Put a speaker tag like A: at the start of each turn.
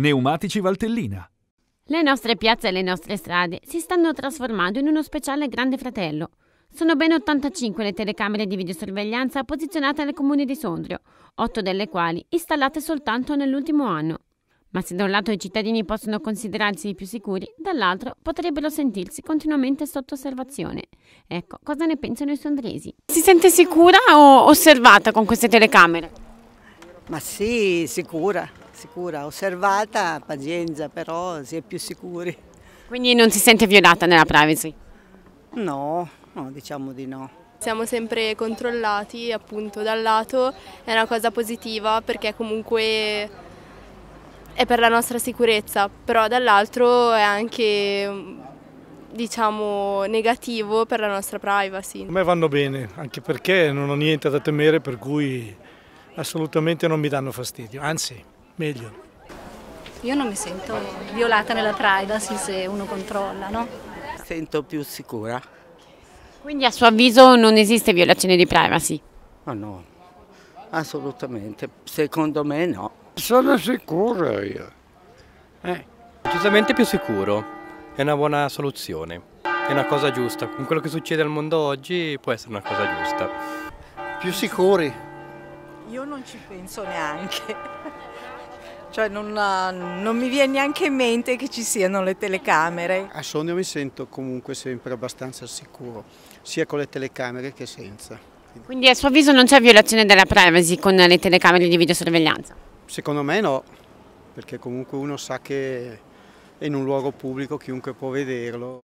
A: Pneumatici Valtellina.
B: Le nostre piazze e le nostre strade si stanno trasformando in uno speciale Grande Fratello. Sono ben 85 le telecamere di videosorveglianza posizionate nel comune di Sondrio, 8 delle quali installate soltanto nell'ultimo anno. Ma se da un lato i cittadini possono considerarsi più sicuri, dall'altro potrebbero sentirsi continuamente sotto osservazione. Ecco, cosa ne pensano i sondresi? Si sente sicura o osservata con queste telecamere? Ma sì, sicura, sicura,
A: osservata, pazienza, però si è più sicuri.
B: Quindi non si sente violata nella privacy?
A: No, no diciamo di no. Siamo sempre controllati appunto dal lato, è una cosa positiva perché comunque è per la nostra sicurezza, però dall'altro è anche diciamo negativo per la nostra privacy. A me vanno bene, anche perché non ho niente da temere per cui assolutamente non mi danno fastidio, anzi meglio. Io non mi sento violata nella privacy se uno controlla, no? Sento più sicura.
B: Quindi a suo avviso non esiste violazione di privacy? Ma ah, no,
A: assolutamente, secondo me no.
B: Sono sicuro io. Eh. Decisamente più sicuro, è una buona soluzione, è una cosa giusta. Con quello che succede al mondo oggi può essere una cosa giusta. Più sicuri,
A: io non ci penso neanche, cioè non, eh, non, mi viene neanche in mente che ci siano le telecamere.
B: A Sondrio mi sento comunque sempre abbastanza sicuro, sia con le telecamere che senza. Quindi a suo avviso non c'è violazione della privacy con le telecamere di videosorveglianza? Secondo me no, perché comunque uno sa che è in un luogo pubblico, chiunque può vederlo.